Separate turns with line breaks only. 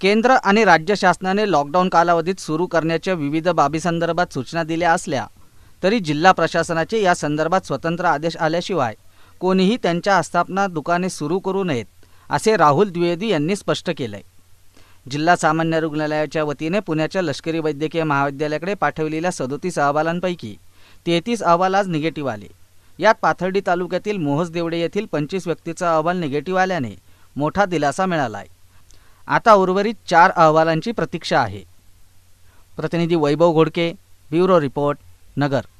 केंद्र आणि राज्य शासनाने लॉकडाऊन कालावधीत सुरू करण्याच्या विविध बाबीसंदर्भात सूचना दिल्या असल्या तरी जिल्हा प्रशासनाचे या संदर्भात स्वतंत्र आदेश आल्याशिवाय कोणीही त्यांच्या आस्थापना दुकाने सुरू करू नयेत असे राहुल द्विवेदी यांनी स्पष्ट केलं आहे जिल्हा सामान्य रुग्णालयाच्या वतीने पुण्याच्या लष्करी वैद्यकीय महाविद्यालयाकडे पाठवलेल्या सदोतीस अहवालांपैकी तेहतीस अहवाल आज निगेटिव्ह आले यात पाथर्डी तालुक्यातील मोहस देवडे येथील पंचवीस व्यक्तीचा अहवाल निगेटिव्ह आल्याने मोठा दिलासा मिळाला आहे आता उर्वरित चार अहवालांची प्रतीक्षा आहे प्रतिनिधी वैभव घोडके ब्युरो रिपोर्ट नगर